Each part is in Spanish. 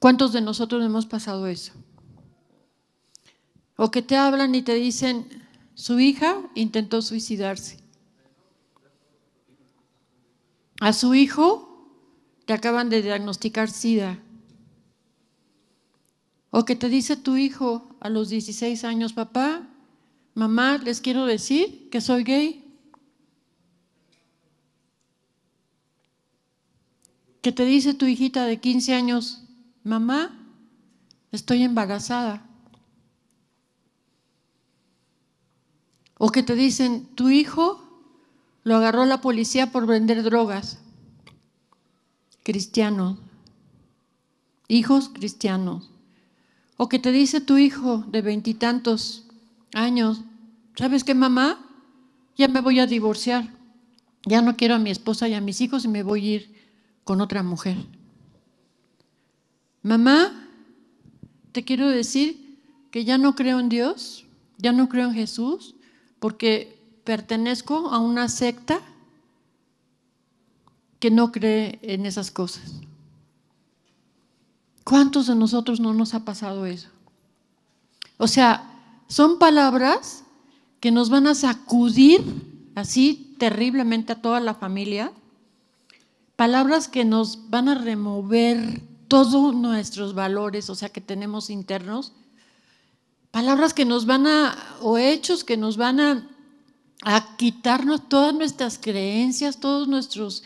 ¿Cuántos de nosotros hemos pasado eso? O que te hablan y te dicen, su hija intentó suicidarse. A su hijo te acaban de diagnosticar SIDA. O que te dice tu hijo a los 16 años, papá, mamá, les quiero decir que soy gay. Que te dice tu hijita de 15 años, mamá, estoy embarazada. O que te dicen, tu hijo lo agarró la policía por vender drogas. Cristianos. Hijos cristianos. O que te dice tu hijo de veintitantos años, ¿sabes qué mamá? Ya me voy a divorciar. Ya no quiero a mi esposa y a mis hijos y me voy a ir con otra mujer mamá, te quiero decir que ya no creo en Dios, ya no creo en Jesús, porque pertenezco a una secta que no cree en esas cosas. ¿Cuántos de nosotros no nos ha pasado eso? O sea, son palabras que nos van a sacudir así terriblemente a toda la familia, palabras que nos van a remover todos nuestros valores, o sea, que tenemos internos, palabras que nos van a, o hechos que nos van a, quitarnos todas nuestras creencias, todos nuestros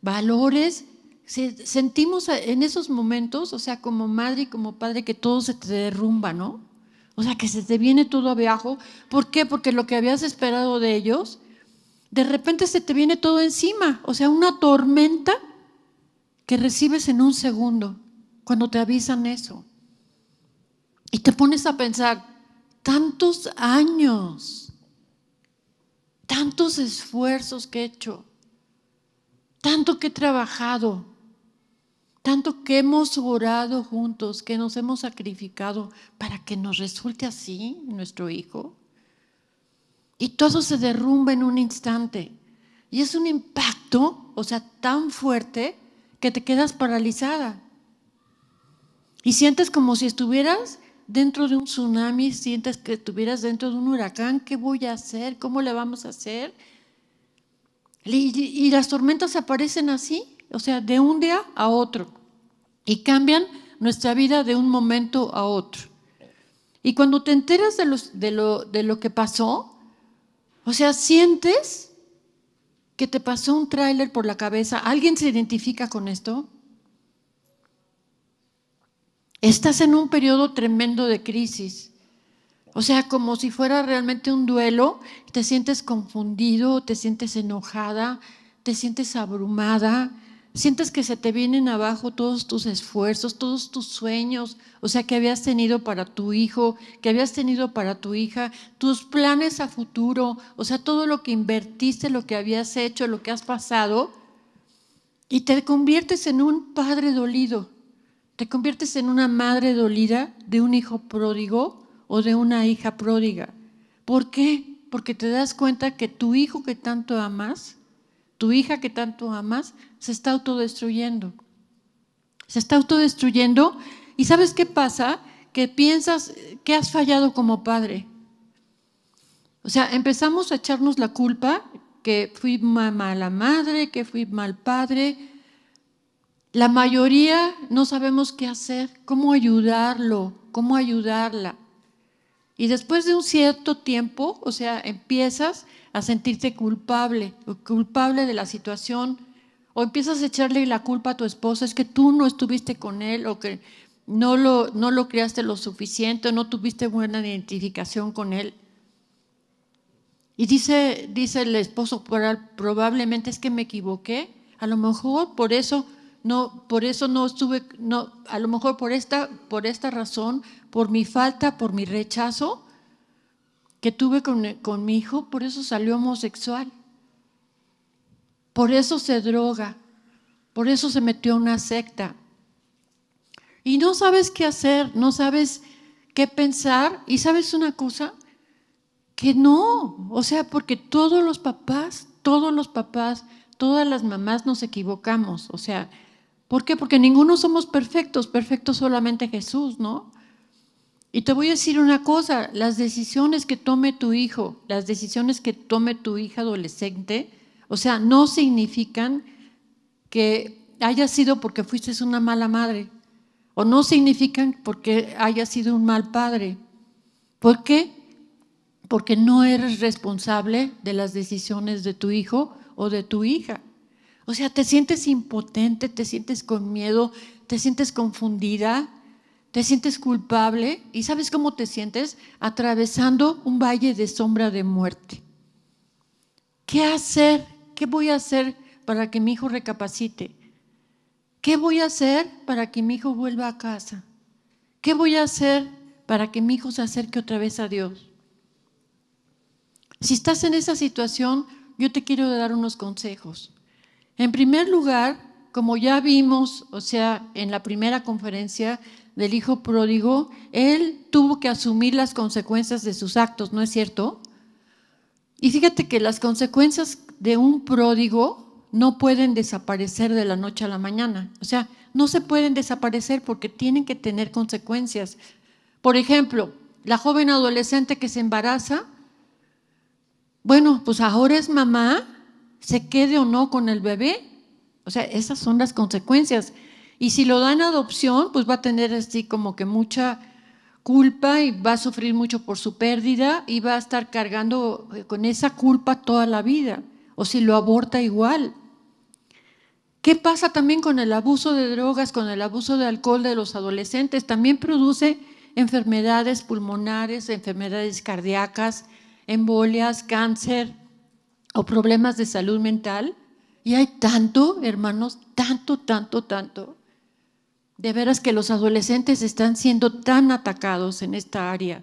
valores. sentimos en esos momentos, o sea, como madre y como padre, que todo se te derrumba, ¿no? O sea, que se te viene todo abajo. ¿Por qué? Porque lo que habías esperado de ellos, de repente se te viene todo encima. O sea, una tormenta que recibes en un segundo cuando te avisan eso. Y te pones a pensar, tantos años, tantos esfuerzos que he hecho, tanto que he trabajado, tanto que hemos orado juntos, que nos hemos sacrificado para que nos resulte así nuestro hijo. Y todo se derrumba en un instante. Y es un impacto, o sea, tan fuerte que te quedas paralizada. Y sientes como si estuvieras dentro de un tsunami, sientes que estuvieras dentro de un huracán, ¿qué voy a hacer? ¿Cómo le vamos a hacer? Y, las tormentas aparecen así, o sea, de un día a otro, y cambian nuestra vida de un momento a otro. Y cuando te enteras de, de, lo, de lo que pasó, o sea, sientes que te pasó un tráiler por la cabeza. ¿Alguien se identifica con esto? Estás en un periodo tremendo de crisis. O sea, como si fuera realmente un duelo, te sientes confundido, te sientes enojada, te sientes abrumada, sientes que se te vienen abajo todos tus esfuerzos, todos tus sueños, o sea, que habías tenido para tu hijo, que habías tenido para tu hija, tus planes a futuro, o sea, todo lo que invertiste, lo que habías hecho, lo que has pasado, y te conviertes en un padre dolido te conviertes en una madre dolida de un hijo pródigo o de una hija pródiga. ¿Por qué? Porque te das cuenta que tu hijo que tanto amas, tu hija que tanto amas, se está autodestruyendo. Se está autodestruyendo y ¿sabes qué pasa? Que piensas que has fallado como padre. O sea, empezamos a echarnos la culpa que fui mala madre, que fui mal padre, la mayoría no sabemos qué hacer, cómo ayudarlo, cómo ayudarla. Y después de un cierto tiempo, o sea, empiezas a sentirte culpable, culpable de la situación, o empiezas a echarle la culpa a tu esposa, es que tú no estuviste con él, o que no lo, no lo criaste lo suficiente, o no tuviste buena identificación con él. Y dice, dice el esposo, probablemente es que me equivoqué, a lo mejor por eso no, por eso no estuve, no, a lo mejor por esta, por esta razón, por mi falta, por mi rechazo que tuve con, mi hijo, por eso salió homosexual, por eso se droga, por eso se metió a una secta. Y no sabes qué hacer, no sabes qué pensar, y sabes una cosa, que no, o sea, porque todos los papás, todos los papás, todas las mamás nos equivocamos, o sea, ¿Por qué? Porque ninguno somos perfectos, perfecto solamente Jesús, ¿no? Y te voy a decir una cosa, las decisiones que tome tu hijo, las decisiones que tome tu hija adolescente, o sea, no significan que haya sido porque fuiste una mala madre, o no significan porque haya sido un mal padre. ¿Por qué? Porque no eres responsable de las decisiones de tu hijo o de tu hija. O sea, te sientes impotente, te sientes con miedo, te sientes confundida, te sientes culpable y ¿sabes cómo te sientes? Atravesando un valle de sombra de muerte. ¿Qué hacer? ¿Qué voy a hacer para que mi hijo recapacite? ¿Qué voy a hacer para que mi hijo vuelva a casa? ¿Qué voy a hacer para que mi hijo se acerque otra vez a Dios? Si estás en esa situación, yo te quiero dar unos consejos. En primer lugar, como ya vimos, o sea, en la primera conferencia del hijo pródigo, él tuvo que asumir las consecuencias de sus actos, ¿no es cierto? Y fíjate que las consecuencias de un pródigo no pueden desaparecer de la noche a la mañana. O sea, no se pueden desaparecer porque tienen que tener consecuencias. Por ejemplo, la joven adolescente que se embaraza, bueno, pues ahora es mamá se quede o no con el bebé. O sea, esas son las consecuencias. Y si lo dan adopción, pues va a tener así como que mucha culpa y va a sufrir mucho por su pérdida y va a estar cargando eh, con esa culpa toda la vida. O si lo aborta igual. ¿Qué pasa también con el abuso de drogas, con el abuso de alcohol de los adolescentes? También produce enfermedades pulmonares, enfermedades cardíacas, embolias, cáncer, o problemas de salud mental. Y hay tanto, hermanos, tanto, tanto, tanto. De veras que los adolescentes están siendo tan atacados en esta área,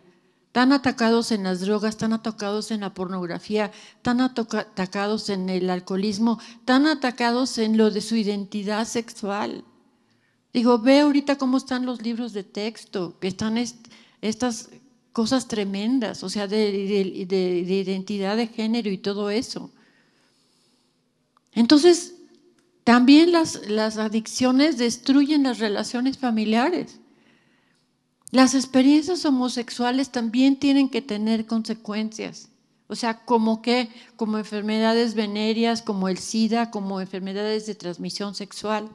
tan atacados en las drogas, tan atacados en la pornografía, tan atacados en el alcoholismo, tan atacados en lo de su identidad sexual. Digo, ve ahorita cómo están los libros de texto, que están estas cosas tremendas, o sea, de, identidad de género y todo eso. Entonces, también las, las adicciones destruyen las relaciones familiares. Las experiencias homosexuales también tienen que tener consecuencias. O sea, como que, como enfermedades venéreas, como el SIDA, como enfermedades de transmisión sexual.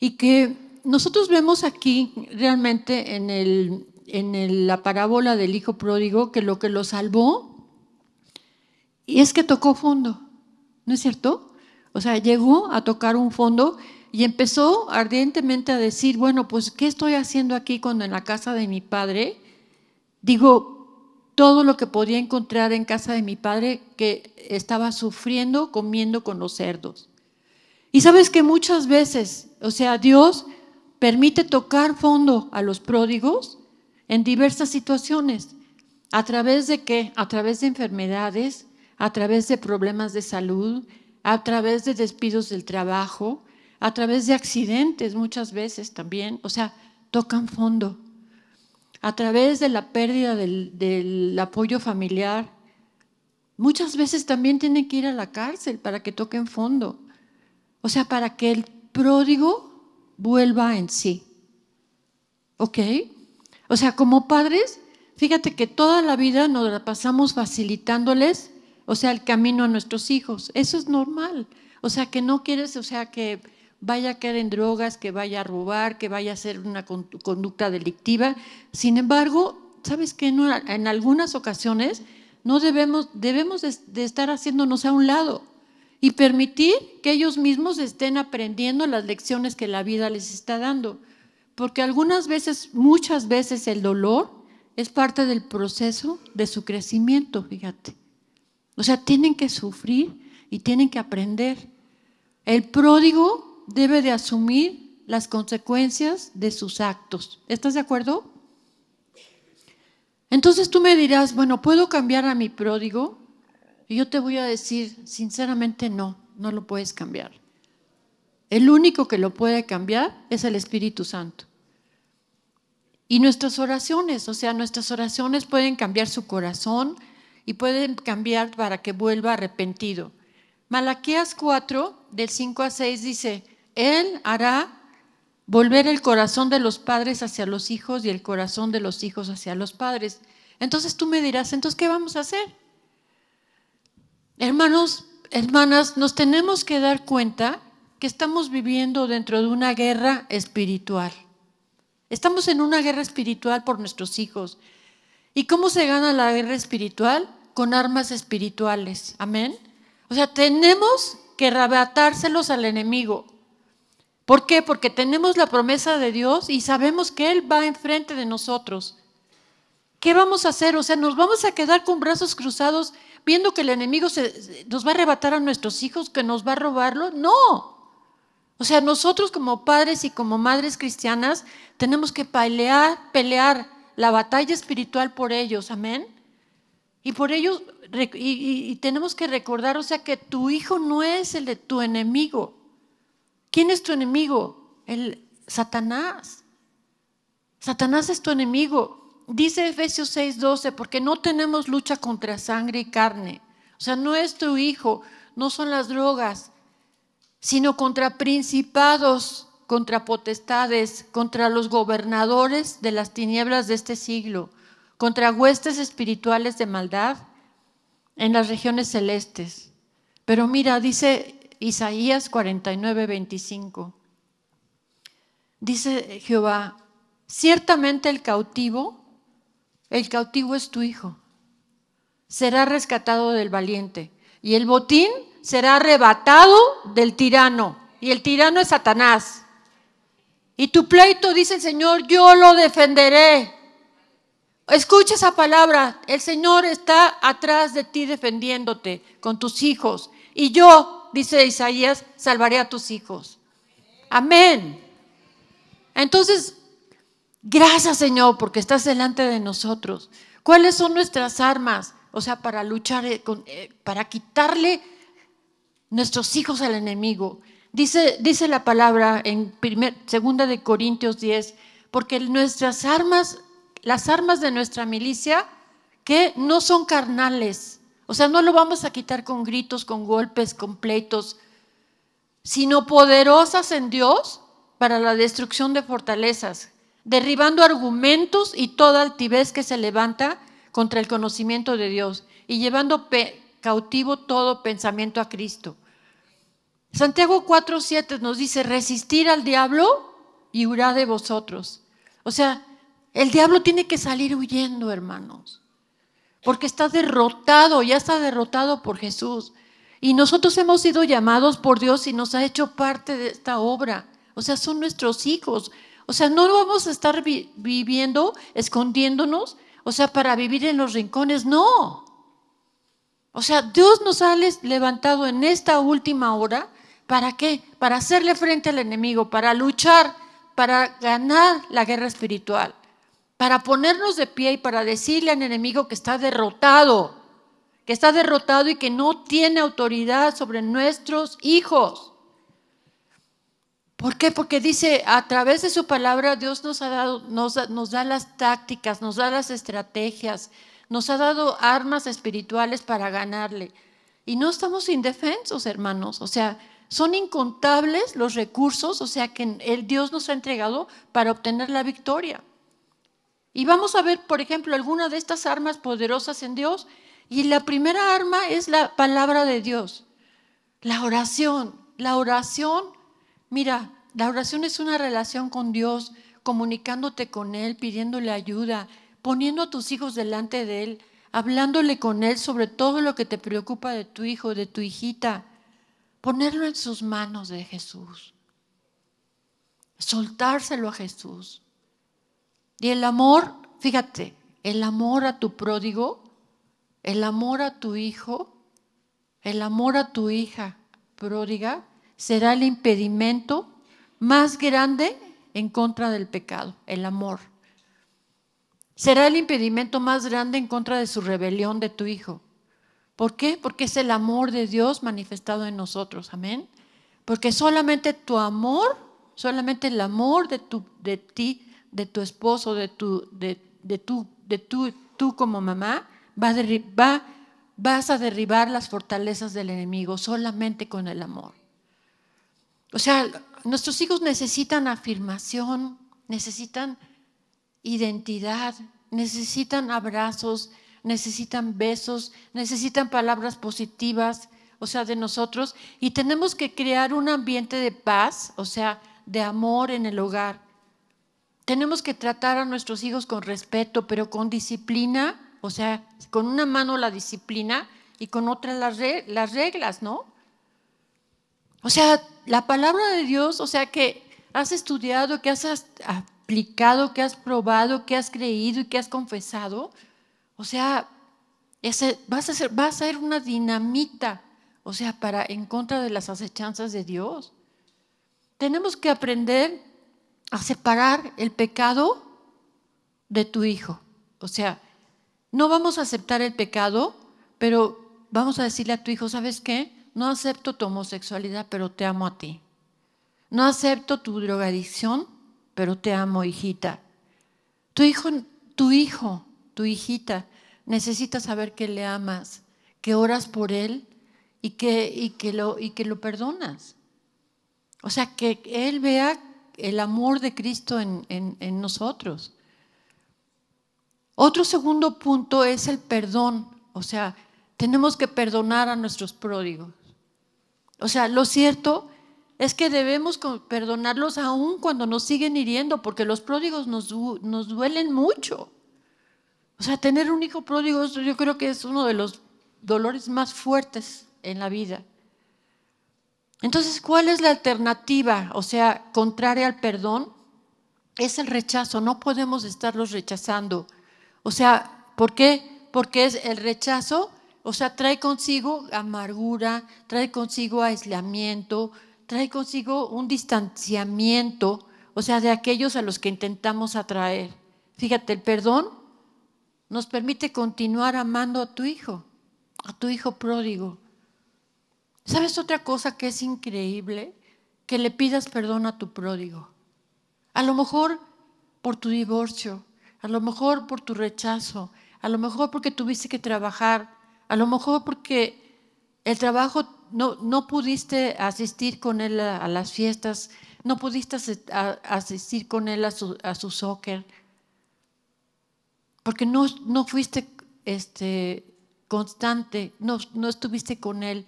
Y que nosotros vemos aquí realmente en el, en la parábola del hijo pródigo que lo que lo salvó y es que tocó fondo, ¿no es cierto? O sea, llegó a tocar un fondo y empezó ardientemente a decir, bueno, pues, ¿qué estoy haciendo aquí cuando en la casa de mi padre? Digo, todo lo que podía encontrar en casa de mi padre que estaba sufriendo comiendo con los cerdos. Y sabes que muchas veces, o sea, Dios permite tocar fondo a los pródigos en diversas situaciones. ¿A través de qué? A través de enfermedades, a través de problemas de salud, a través de despidos del trabajo, a través de accidentes muchas veces también. O sea, tocan fondo. A través de la pérdida del, apoyo familiar. Muchas veces también tienen que ir a la cárcel para que toquen fondo. O sea, para que el pródigo vuelva en sí. ¿Ok? O sea, como padres, fíjate que toda la vida nos la pasamos facilitándoles, o sea, el camino a nuestros hijos. Eso es normal. O sea, que no quieres, o sea, que vaya a caer en drogas, que vaya a robar, que vaya a hacer una conducta delictiva. Sin embargo, ¿sabes qué? En algunas ocasiones no debemos, debemos de estar haciéndonos a un lado y permitir que ellos mismos estén aprendiendo las lecciones que la vida les está dando. Porque algunas veces, muchas veces el dolor es parte del proceso de su crecimiento, fíjate. O sea, tienen que sufrir y tienen que aprender. El pródigo debe de asumir las consecuencias de sus actos. ¿Estás de acuerdo? Entonces tú me dirás, bueno, ¿puedo cambiar a mi pródigo? Y yo te voy a decir, sinceramente no, no lo puedes cambiar. El único que lo puede cambiar es el Espíritu Santo. Y nuestras oraciones, o sea, nuestras oraciones pueden cambiar su corazón y pueden cambiar para que vuelva arrepentido. Malaquías 4, del 5 a 6 dice, Él hará volver el corazón de los padres hacia los hijos y el corazón de los hijos hacia los padres. Entonces tú me dirás, entonces, ¿qué vamos a hacer? Hermanos, hermanas, nos tenemos que dar cuenta que estamos viviendo dentro de una guerra espiritual. Estamos en una guerra espiritual por nuestros hijos. ¿Y cómo se gana la guerra espiritual? Con armas espirituales. Amén. O sea, tenemos que arrebatárselos al enemigo. ¿Por qué? Porque tenemos la promesa de Dios y sabemos que Él va enfrente de nosotros. ¿Qué vamos a hacer? O sea, nos vamos a quedar con brazos cruzados viendo que el enemigo se, nos va a arrebatar a nuestros hijos, que nos va a robarlo. No, o sea, nosotros como padres y como madres cristianas tenemos que pelear, pelear la batalla espiritual por ellos, amén. Y por ellos, y, tenemos que recordar, o sea, que tu hijo no es el de tu enemigo. ¿Quién es tu enemigo? El Satanás. Satanás es tu enemigo. Dice Efesios 6:12, porque no tenemos lucha contra sangre y carne. O sea, no es tu hijo, no son las drogas, sino contra principados, contra potestades, contra los gobernadores de las tinieblas de este siglo, contra huestes espirituales de maldad en las regiones celestes. Pero mira, dice Isaías 49, 25. Dice Jehová, ciertamente el cautivo, el cautivo es tu hijo, será rescatado del valiente. Y el botín será arrebatado del tirano. Y el tirano es Satanás. Y tu pleito, dice el Señor, yo lo defenderé. Escucha esa palabra. El Señor está atrás de ti defendiéndote con tus hijos. Y yo, dice Isaías, salvaré a tus hijos. Amén. Entonces, gracias Señor porque estás delante de nosotros. ¿Cuáles son nuestras armas? O sea, para luchar, eh, eh, para quitarle nuestros hijos al enemigo. Dice, dice la palabra en 2 segunda de Corintios 10, porque nuestras armas, las armas de nuestra milicia, que no son carnales, o sea, no lo vamos a quitar con gritos, con golpes, con pleitos, sino poderosas en Dios para la destrucción de fortalezas, derribando argumentos y toda altivez que se levanta contra el conocimiento de Dios y llevando cautivo todo pensamiento a Cristo. Santiago 4:7 nos dice, resistir al diablo y huirá de vosotros. O sea, el diablo tiene que salir huyendo, hermanos, porque está derrotado, ya está derrotado por Jesús. Y nosotros hemos sido llamados por Dios y nos ha hecho parte de esta obra. O sea, son nuestros hijos. O sea, no vamos a estar viviendo, escondiéndonos, o sea, para vivir en los rincones, no. O sea, Dios nos ha levantado en esta última hora. ¿Para qué? Para hacerle frente al enemigo, para luchar, para ganar la guerra espiritual, para ponernos de pie y para decirle al enemigo que está derrotado, que está derrotado y que no tiene autoridad sobre nuestros hijos. ¿Por qué? Porque dice, a través de su palabra Dios nos, ha dado, nos, nos da las tácticas, nos da las estrategias, nos ha dado armas espirituales para ganarle. Y no estamos indefensos, hermanos. O sea, son incontables los recursos, o sea, que el Dios nos ha entregado para obtener la victoria. Y vamos a ver, por ejemplo, alguna de estas armas poderosas en Dios. Y la primera arma es la palabra de Dios, la oración. La oración, mira, la oración es una relación con Dios, comunicándote con Él, pidiéndole ayuda, poniendo a tus hijos delante de Él, hablándole con Él sobre todo lo que te preocupa de tu hijo, de tu hijita, ponerlo en sus manos de Jesús, soltárselo a Jesús. Y el amor, fíjate, el amor a tu pródigo, el amor a tu hijo, el amor a tu hija pródiga será el impedimento más grande en contra del pecado, el amor será el impedimento más grande en contra de su rebelión de tu Hijo. ¿Por qué? Porque es el amor de Dios manifestado en nosotros. Amén. Porque solamente tu amor, solamente el amor de, tu, de ti, de tu esposo, de tu, de, de tú como mamá, va vas a derribar las fortalezas del enemigo solamente con el amor. O sea, nuestros hijos necesitan afirmación, necesitan identidad, necesitan abrazos, necesitan besos, necesitan palabras positivas, o sea, de nosotros, y tenemos que crear un ambiente de paz, o sea, de amor en el hogar. Tenemos que tratar a nuestros hijos con respeto, pero con disciplina, o sea, con una mano la disciplina y con otra las reglas, ¿no? O sea, la palabra de Dios, o sea, que has estudiado, que has que has probado, que has creído y que has confesado, o sea, ese, vas, a ser, vas a ser una dinamita, o sea, para, en contra de las acechanzas de Dios. Tenemos que aprender a separar el pecado de tu hijo. O sea, no vamos a aceptar el pecado, pero vamos a decirle a tu hijo, ¿sabes qué? No acepto tu homosexualidad, pero te amo a ti. No acepto tu drogadicción, pero te amo, hijita. Tu hijo, tu hijo, tu hijita, necesita saber que le amas, que oras por él y que, y que, lo, y que lo perdonas. O sea, que él vea el amor de Cristo en, en nosotros. Otro segundo punto es el perdón. O sea, tenemos que perdonar a nuestros pródigos. O sea, lo cierto es que debemos perdonarlos aún cuando nos siguen hiriendo, porque los pródigos nos, duelen mucho. O sea, tener un hijo pródigo, yo creo que es uno de los dolores más fuertes en la vida. Entonces, ¿cuál es la alternativa? O sea, contraria al perdón, es el rechazo. No podemos estarlos rechazando. O sea, ¿por qué? Porque es el rechazo, o sea, trae consigo amargura, trae consigo aislamiento, trae consigo un distanciamiento, o sea, de aquellos a los que intentamos atraer. Fíjate, el perdón nos permite continuar amando a tu hijo, a tu hijo pródigo. ¿Sabes otra cosa que es increíble? Que le pidas perdón a tu pródigo. A lo mejor por tu divorcio, a lo mejor por tu rechazo, a lo mejor porque tuviste que trabajar, a lo mejor porque el trabajo no, no pudiste asistir con él a, las fiestas, no pudiste asistir con él a su, soccer, porque no, no fuiste este, constante, no, no estuviste con él.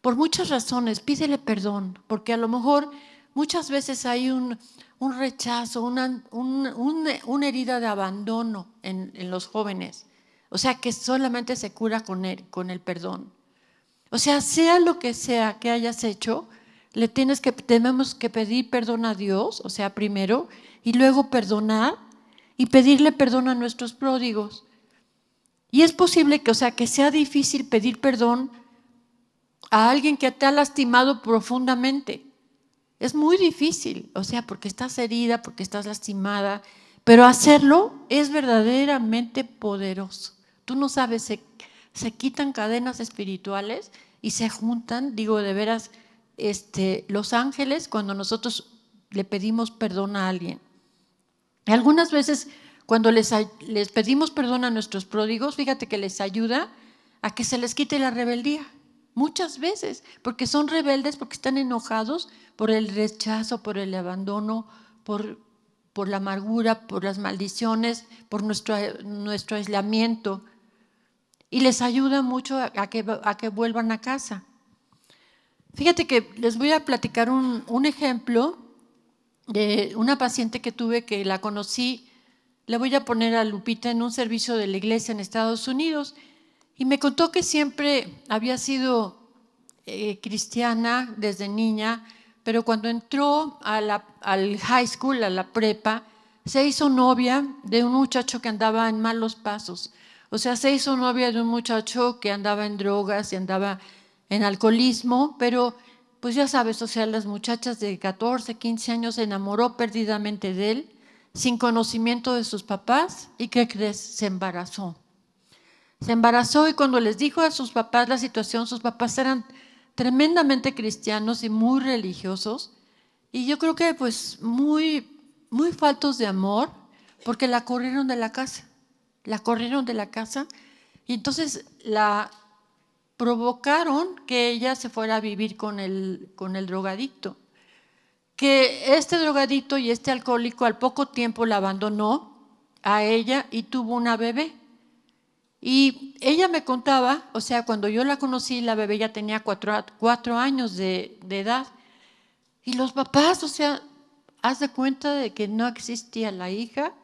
Por muchas razones, pídele perdón, porque a lo mejor muchas veces hay un, un rechazo, una, herida de abandono en, en los jóvenes. O sea que solamente se cura con, él, con el perdón. O sea, sea lo que sea que hayas hecho, le tienes que, tenemos que pedir perdón a Dios, o sea, primero, y luego perdonar y pedirle perdón a nuestros pródigos. Y es posible que, o sea, que sea difícil pedir perdón a alguien que te ha lastimado profundamente. Es muy difícil, o sea, porque estás herida, porque estás lastimada, pero hacerlo es verdaderamente poderoso. Tú no sabes eh, se quitan cadenas espirituales y se juntan, digo de veras, este, los ángeles cuando nosotros le pedimos perdón a alguien. Algunas veces cuando les, pedimos perdón a nuestros pródigos, fíjate que les ayuda a que se les quite la rebeldía. Muchas veces, porque son rebeldes, porque están enojados por el rechazo, por el abandono, por, la amargura, por las maldiciones, por nuestro eh, aislamiento y les ayuda mucho a que, vuelvan a casa. Fíjate que les voy a platicar un, ejemplo de una paciente que tuve que la conocí. La voy a poner a Lupita en un servicio de la iglesia en Estados Unidos y me contó que siempre había sido eh, cristiana desde niña, pero cuando entró a la, al high school, a la prepa, se hizo novia de un muchacho que andaba en malos pasos. O sea, se hizo novia de un muchacho que andaba en drogas y andaba en alcoholismo, pero pues ya sabes, o sea, las muchachas de 14, 15 años se enamoró perdidamente de él, sin conocimiento de sus papás, y ¿qué crees? Se embarazó. Se embarazó y cuando les dijo a sus papás la situación, sus papás eran tremendamente cristianos y muy religiosos, y yo creo que pues muy, muy faltos de amor, porque la corrieron de la casa la corrieron de la casa y entonces la provocaron que ella se fuera a vivir con el, con el drogadicto. Que este drogadito y este alcohólico al poco tiempo la abandonó a ella y tuvo una bebé. Y ella me contaba, o sea, cuando yo la conocí, la bebé ya tenía cuatro, años de, de edad. Y los papás, o sea, haz cuenta de que no existía la hija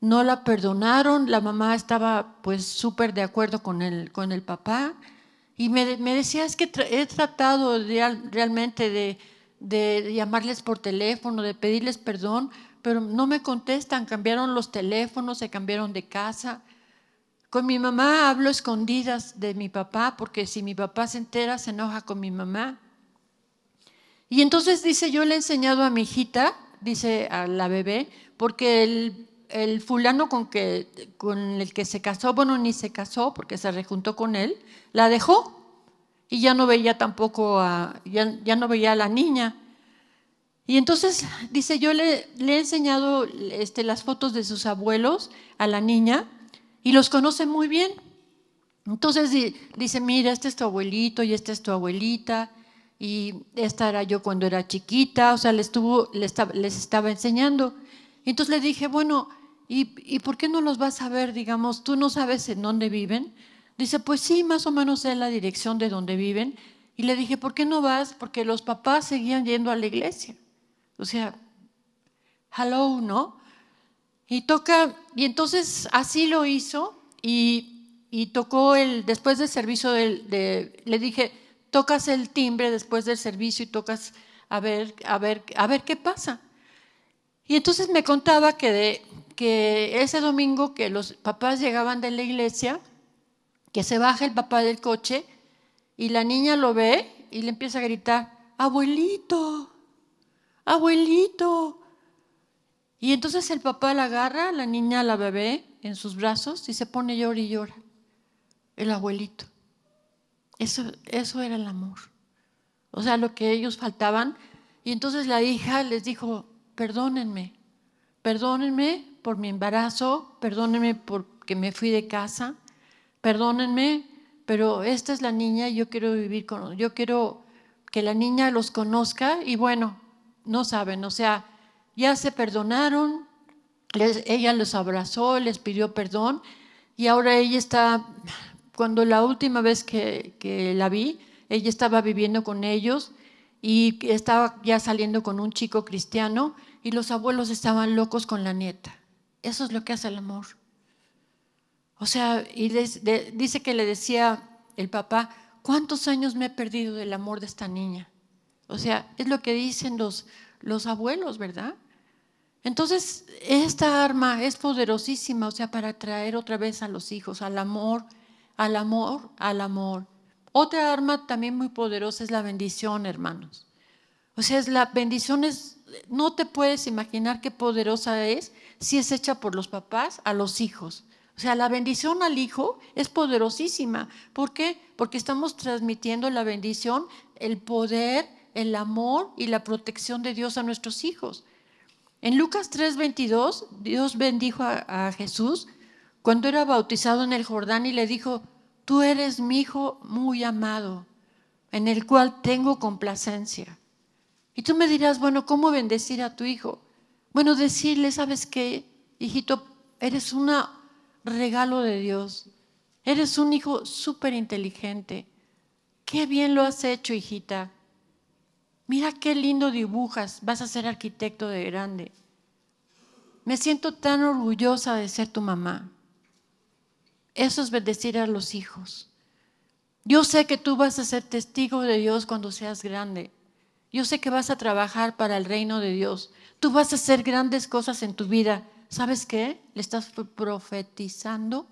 no la perdonaron, la mamá estaba pues súper de acuerdo con el, con el papá y me, me decía, es que he tratado de, realmente de, de llamarles por teléfono, de pedirles perdón, pero no me contestan, cambiaron los teléfonos, se cambiaron de casa. Con mi mamá hablo escondidas de mi papá, porque si mi papá se entera, se enoja con mi mamá. Y entonces dice, yo le he enseñado a mi hijita, dice a la bebé, porque el el fulano con, que, con el que se casó, bueno, ni se casó porque se rejuntó con él, la dejó y ya no veía tampoco a, ya, no veía a la niña. Y entonces dice, yo le, le he enseñado este, las fotos de sus abuelos a la niña y los conoce muy bien. Entonces dice, mira, este es tu abuelito y esta es tu abuelita y esta era yo cuando era chiquita, o sea, le estuvo, les estaba enseñando. Entonces le dije, bueno, ¿Y, por qué no los vas a ver, digamos, tú no sabes en dónde viven? Dice, pues sí, más o menos sé la dirección de donde viven. Y le dije, ¿por qué no vas? Porque los papás seguían yendo a la iglesia. O sea, hello, ¿no? Y toca, y entonces así lo hizo y, tocó el, después del servicio, le dije, tocas el timbre después del servicio y tocas a ver, a ver, a ver qué pasa. Y entonces me contaba que de, que ese domingo que los papás llegaban de la iglesia, que se baja el papá del coche y la niña lo ve y le empieza a gritar, abuelito, abuelito. Y entonces el papá la agarra, la niña, la bebé, en sus brazos y se pone llora y llora. El abuelito. Eso, eso era el amor. O sea, lo que ellos faltaban. Y entonces la hija les dijo, perdónenme, perdónenme por mi embarazo, perdónenme porque me fui de casa, perdónenme, pero esta es la niña y yo quiero vivir con, yo quiero que la niña los conozca y bueno, no saben, o sea, ya se perdonaron, ella los abrazó, les pidió perdón y ahora ella está, cuando la última vez que la vi, ella estaba viviendo con ellos y estaba ya saliendo con un chico cristiano y los abuelos estaban locos con la nieta. Eso es lo que hace el amor. O sea, y dice que le decía el papá, ¿cuántos años me he perdido del amor de esta niña? O sea, es lo que dicen los, los abuelos, ¿verdad? Entonces, esta arma es poderosísima, o sea, para atraer otra vez a los hijos, al amor, al amor, al amor. Otra arma también muy poderosa es la bendición, hermanos. O sea, es la bendición es, no te puedes imaginar qué poderosa es si es hecha por los papás a los hijos. O sea, la bendición al hijo es poderosísima. ¿Por qué? Porque estamos transmitiendo la bendición, el poder, el amor y la protección de Dios a nuestros hijos. En Lucas 3:22, Dios bendijo a Jesús cuando era bautizado en el Jordán y le dijo, tú eres mi hijo muy amado, en el cual tengo complacencia. Y tú me dirás, bueno, ¿cómo bendecir a tu hijo? Bueno, decirle, ¿sabes qué? Hijito, eres un regalo de Dios. Eres un hijo súper inteligente. Qué bien lo has hecho, hijita. Mira qué lindo dibujas. Vas a ser arquitecto de grande. Me siento tan orgullosa de ser tu mamá. Eso es bendecir a los hijos. Yo sé que tú vas a ser testigo de Dios cuando seas grande. Yo sé que vas a trabajar para el reino de Dios. Tú vas a hacer grandes cosas en tu vida. ¿Sabes qué? Le estás profetizando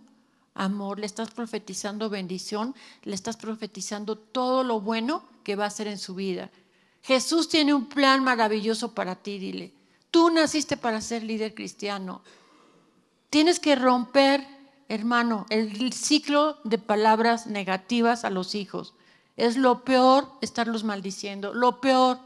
amor, le estás profetizando bendición, le estás profetizando todo lo bueno que va a hacer en su vida. Jesús tiene un plan maravilloso para ti, dile. Tú naciste para ser líder cristiano. Tienes que romper, hermano, el ciclo de palabras negativas a los hijos. Es lo peor estarlos maldiciendo, lo peor.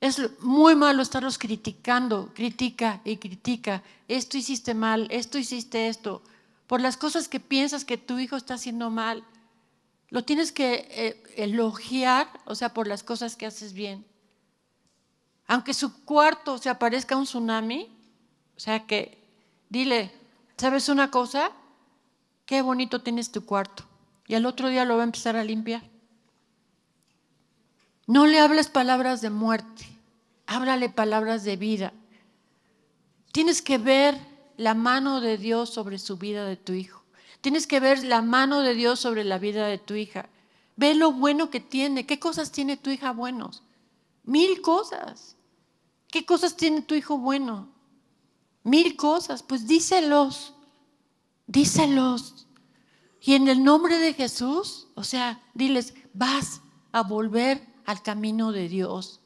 Es muy malo estarlos criticando, critica y critica. Esto hiciste mal, esto hiciste esto. Por las cosas que piensas que tu hijo está haciendo mal, lo tienes que eh, elogiar, o sea, por las cosas que haces bien. Aunque su cuarto se aparezca un tsunami, o sea que dile, ¿sabes una cosa? Qué bonito tienes tu cuarto y al otro día lo va a empezar a limpiar. No le hables palabras de muerte, háblale palabras de vida. Tienes que ver la mano de Dios sobre su vida de tu hijo. Tienes que ver la mano de Dios sobre la vida de tu hija. Ve lo bueno que tiene. ¿Qué cosas tiene tu hija buenos? Mil cosas. ¿Qué cosas tiene tu hijo bueno? Mil cosas. Pues díselos. Díselos. Y en el nombre de Jesús, o sea, diles, vas a volver al camino de Dios,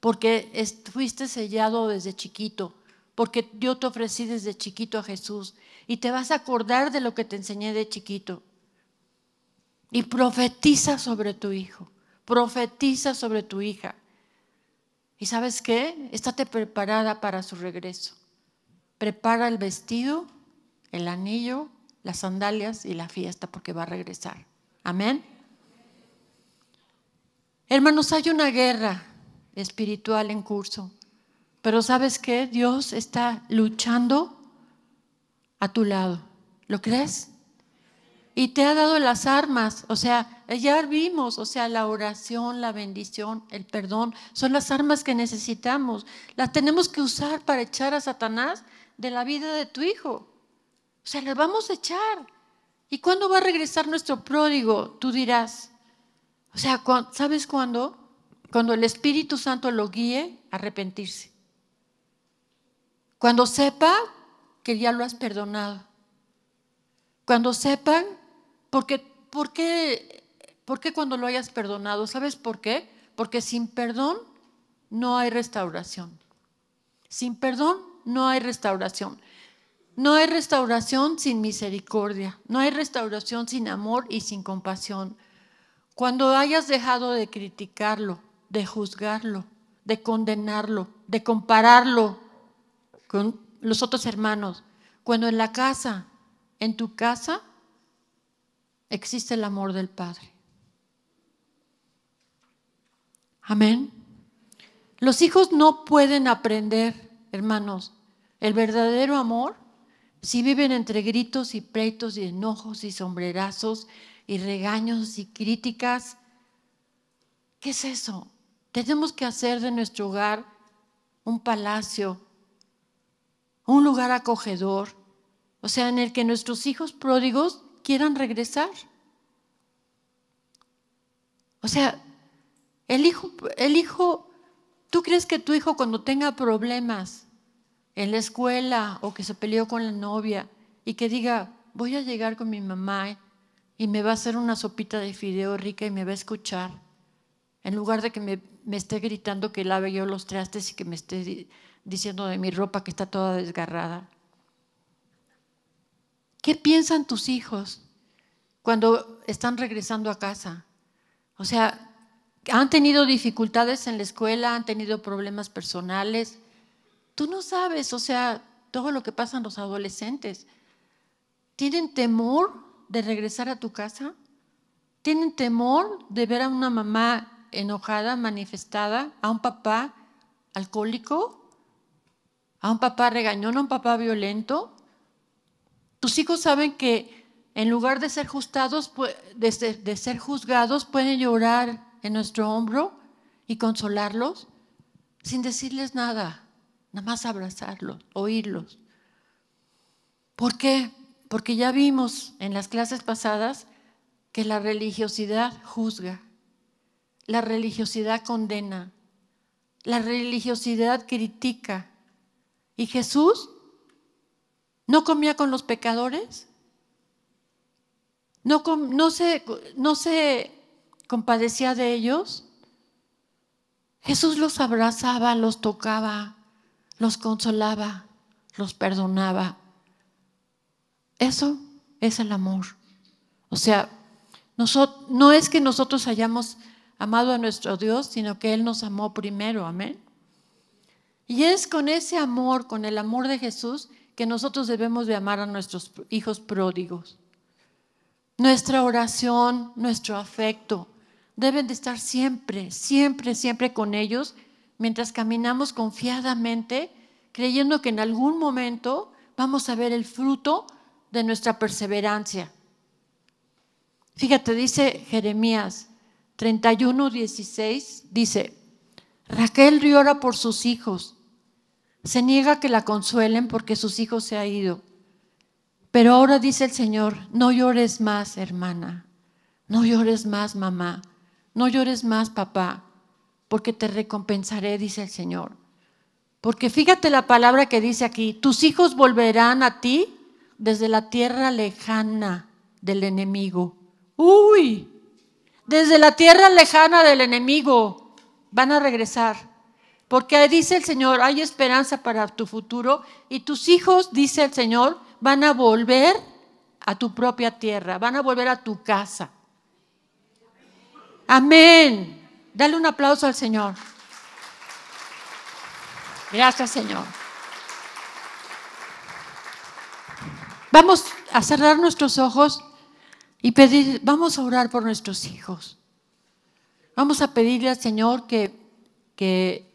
porque fuiste sellado desde chiquito, porque yo te ofrecí desde chiquito a Jesús, y te vas a acordar de lo que te enseñé de chiquito. Y profetiza sobre tu hijo, profetiza sobre tu hija. ¿Y sabes qué? Estate preparada para su regreso. Prepara el vestido, el anillo, las sandalias y la fiesta porque va a regresar. Amén. Hermanos, hay una guerra espiritual en curso, pero ¿sabes qué? Dios está luchando a tu lado. ¿Lo crees? Y te ha dado las armas, o sea, ya vimos, o sea, la oración, la bendición, el perdón, son las armas que necesitamos. Las tenemos que usar para echar a Satanás de la vida de tu hijo. O sea, las vamos a echar. ¿Y cuándo va a regresar nuestro pródigo? Tú dirás. O sea, ¿sabes cuándo? Cuando el Espíritu Santo lo guíe a arrepentirse. Cuando sepa que ya lo has perdonado. Cuando sepan, porque, porque, porque cuando lo hayas perdonado, ¿sabes por qué? Porque sin perdón no hay restauración. Sin perdón no hay restauración. No hay restauración sin misericordia, no hay restauración sin amor y sin compasión. Cuando hayas dejado de criticarlo, de juzgarlo, de condenarlo, de compararlo con los otros hermanos, cuando en la casa, en tu casa, existe el amor del Padre. Amén. Los hijos no pueden aprender, hermanos, el verdadero amor si viven entre gritos y pleitos y enojos y sombrerazos y regaños y críticas, ¿qué es eso? Tenemos que hacer de nuestro hogar un palacio, un lugar acogedor, o sea, en el que nuestros hijos pródigos quieran regresar. O sea, el hijo, el hijo, tú crees que tu hijo cuando tenga problemas en la escuela o que se peleó con la novia y que diga, voy a llegar con mi mamá y me va a hacer una sopita de fideo rica y me va a escuchar, en lugar de que me, me esté gritando que lave yo los trastes y que me esté diciendo de mi ropa que está toda desgarrada. ¿Qué piensan tus hijos cuando están regresando a casa? O sea, han tenido dificultades en la escuela, han tenido problemas personales, tú no sabes, o sea, todo lo que pasan los adolescentes. ¿Tienen temor de regresar a tu casa? ¿Tienen temor de ver a una mamá enojada, manifestada, a un papá alcohólico, a un papá regañón, a un papá violento? Tus hijos saben que en lugar de ser, de de ser juzgados, pueden llorar en nuestro hombro y consolarlos sin decirles nada. Nada más abrazarlos, oírlos. ¿Por qué? Porque ya vimos en las clases pasadas que la religiosidad juzga, la religiosidad condena, la religiosidad critica. ¿Y Jesús no comía con los pecadores? ¿No, se, ¿No se compadecía de ellos? Jesús los abrazaba, los tocaba los consolaba, los perdonaba. Eso es el amor. O sea, no es que nosotros hayamos amado a nuestro Dios, sino que Él nos amó primero, amén. Y es con ese amor, con el amor de Jesús, que nosotros debemos de amar a nuestros hijos pródigos. Nuestra oración, nuestro afecto, deben de estar siempre, siempre, siempre con ellos mientras caminamos confiadamente, creyendo que en algún momento vamos a ver el fruto de nuestra perseverancia. Fíjate, dice Jeremías 31, 16, dice, Raquel llora por sus hijos, se niega que la consuelen porque sus hijos se han ido. Pero ahora dice el Señor, no llores más, hermana, no llores más, mamá, no llores más, papá porque te recompensaré, dice el Señor. Porque fíjate la palabra que dice aquí, tus hijos volverán a ti desde la tierra lejana del enemigo. Uy, desde la tierra lejana del enemigo van a regresar. Porque dice el Señor, hay esperanza para tu futuro y tus hijos, dice el Señor, van a volver a tu propia tierra, van a volver a tu casa. Amén. Dale un aplauso al Señor. Gracias, Señor. Vamos a cerrar nuestros ojos y pedir, vamos a orar por nuestros hijos. Vamos a pedirle al Señor que, que,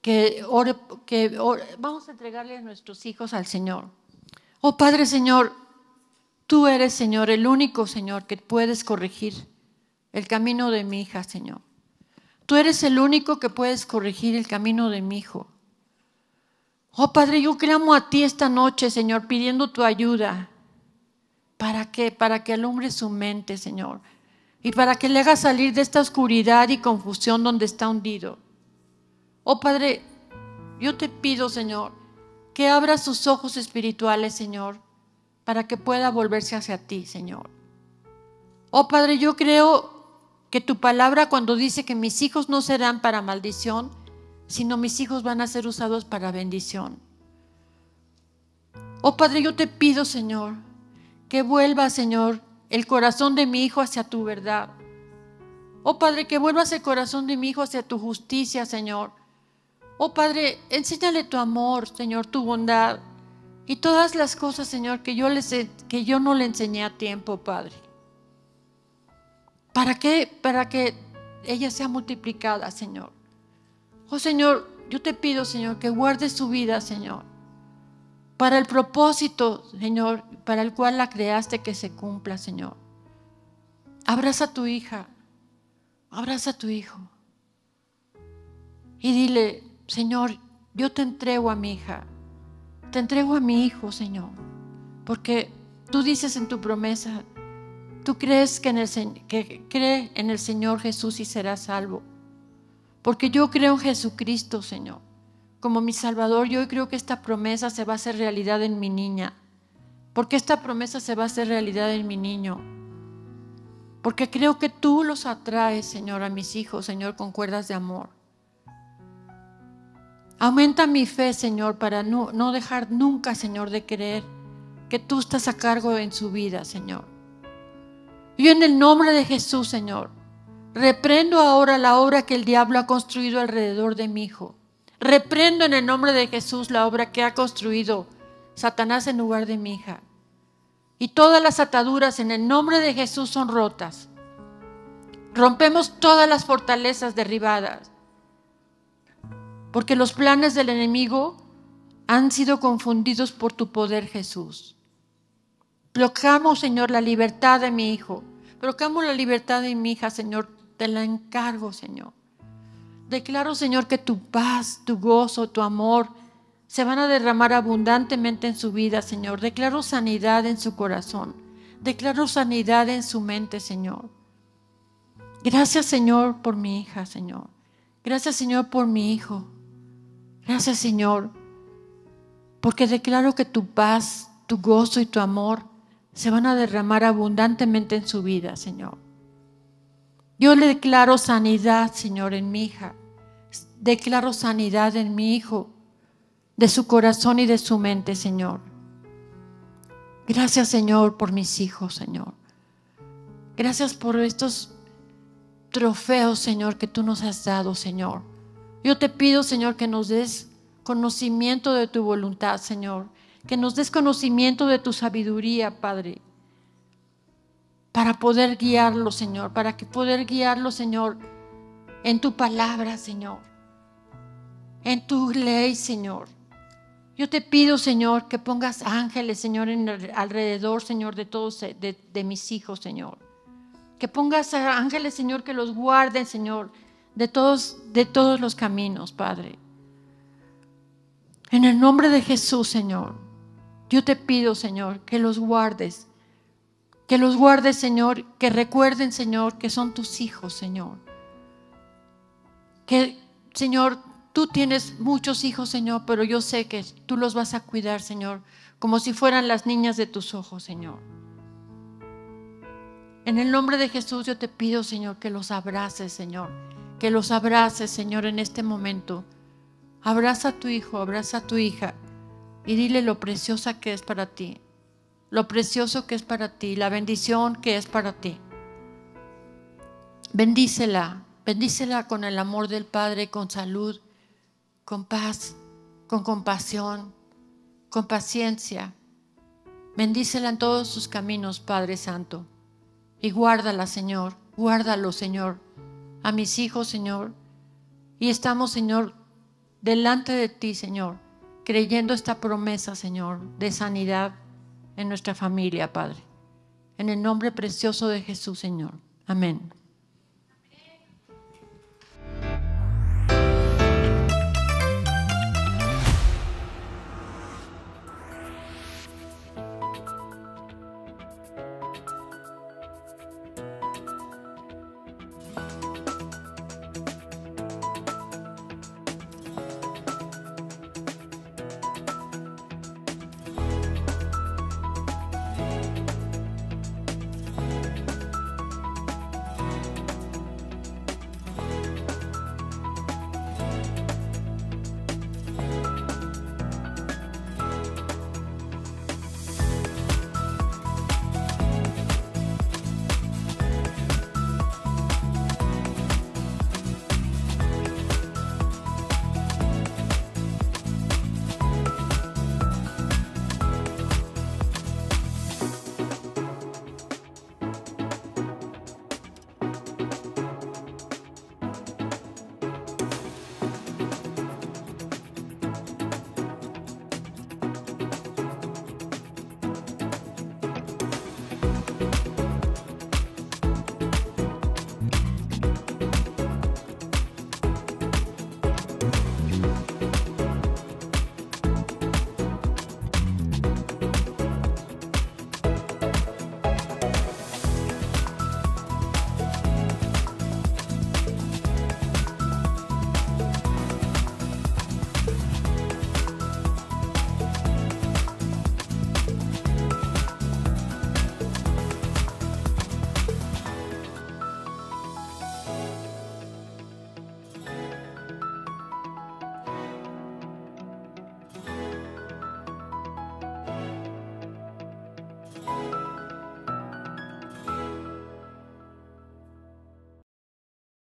que vamos a entregarle a nuestros hijos al Señor. Oh Padre Señor, tú eres Señor, el único Señor que puedes corregir el camino de mi hija, Señor. Tú eres el único que puedes corregir el camino de mi hijo. Oh Padre, yo clamo a ti esta noche, Señor, pidiendo tu ayuda. ¿Para qué? Para que alumbre su mente, Señor. Y para que le haga salir de esta oscuridad y confusión donde está hundido. Oh Padre, yo te pido, Señor, que abra sus ojos espirituales, Señor, para que pueda volverse hacia ti, Señor. Oh Padre, yo creo que tu palabra cuando dice que mis hijos no serán para maldición, sino mis hijos van a ser usados para bendición. Oh Padre, yo te pido, Señor, que vuelva, Señor, el corazón de mi hijo hacia tu verdad. Oh Padre, que vuelvas el corazón de mi hijo hacia tu justicia, Señor. Oh Padre, enséñale tu amor, Señor, tu bondad y todas las cosas, Señor, que yo, que yo no le enseñé a tiempo, Padre. ¿Para qué? Para que ella sea multiplicada, Señor. Oh Señor, yo te pido, Señor, que guardes su vida, Señor, para el propósito, Señor, para el cual la creaste que se cumpla, Señor. Abraza a tu hija, abraza a tu hijo y dile, Señor, yo te entrego a mi hija, te entrego a mi hijo, Señor, porque tú dices en tu promesa, Tú crees que, en el, que cree en el Señor Jesús y serás salvo. Porque yo creo en Jesucristo, Señor, como mi Salvador. Yo creo que esta promesa se va a hacer realidad en mi niña. Porque esta promesa se va a hacer realidad en mi niño. Porque creo que tú los atraes, Señor, a mis hijos, Señor, con cuerdas de amor. Aumenta mi fe, Señor, para no, no, dejar nunca, Señor, de creer que tú estás a cargo en su vida, Señor. Yo en el nombre de Jesús, Señor, reprendo ahora la obra que el diablo ha construido alrededor de mi hijo. Reprendo en el nombre de Jesús la obra que ha construido Satanás en lugar de mi hija. Y todas las ataduras en el nombre de Jesús son rotas. Rompemos todas las fortalezas derribadas. Porque los planes del enemigo han sido confundidos por tu poder, Jesús. Proclamo, Señor, la libertad de mi hijo. Proclamo la libertad de mi hija, Señor. Te la encargo, Señor. Declaro, Señor, que tu paz, tu gozo, tu amor se van a derramar abundantemente en su vida, Señor. Declaro sanidad en su corazón. Declaro sanidad en su mente, Señor. Gracias, Señor, por mi hija, Señor. Gracias, Señor, por mi hijo. Gracias, Señor, porque declaro que tu paz, tu gozo y tu amor se van a derramar abundantemente en su vida, Señor. Yo le declaro sanidad, Señor, en mi hija. Declaro sanidad en mi hijo, de su corazón y de su mente, Señor. Gracias, Señor, por mis hijos, Señor. Gracias por estos trofeos, Señor, que tú nos has dado, Señor. Yo te pido, Señor, que nos des conocimiento de tu voluntad, Señor que nos des conocimiento de tu sabiduría, Padre, para poder guiarlo, Señor, para que poder guiarlo, Señor, en tu palabra, Señor, en tu ley, Señor. Yo te pido, Señor, que pongas ángeles, Señor, alrededor, Señor, de todos, de, mis hijos, Señor. Que pongas ángeles, Señor, que los guarden, Señor, de todos, de todos los caminos, Padre. En el nombre de Jesús, Señor. Yo te pido, Señor, que los guardes. Que los guardes, Señor, que recuerden, Señor, que son tus hijos, Señor. Que, Señor, tú tienes muchos hijos, Señor, pero yo sé que tú los vas a cuidar, Señor, como si fueran las niñas de tus ojos, Señor. En el nombre de Jesús yo te pido, Señor, que los abraces, Señor. Que los abraces, Señor, en este momento. Abraza a tu hijo, abraza a tu hija y dile lo preciosa que es para ti, lo precioso que es para ti, la bendición que es para ti. Bendícela, bendícela con el amor del Padre, con salud, con paz, con compasión, con paciencia. Bendícela en todos sus caminos, Padre Santo. Y guárdala, Señor, guárdalo, Señor, a mis hijos, Señor. Y estamos, Señor, delante de ti, Señor, creyendo esta promesa, Señor, de sanidad en nuestra familia, Padre. En el nombre precioso de Jesús, Señor. Amén.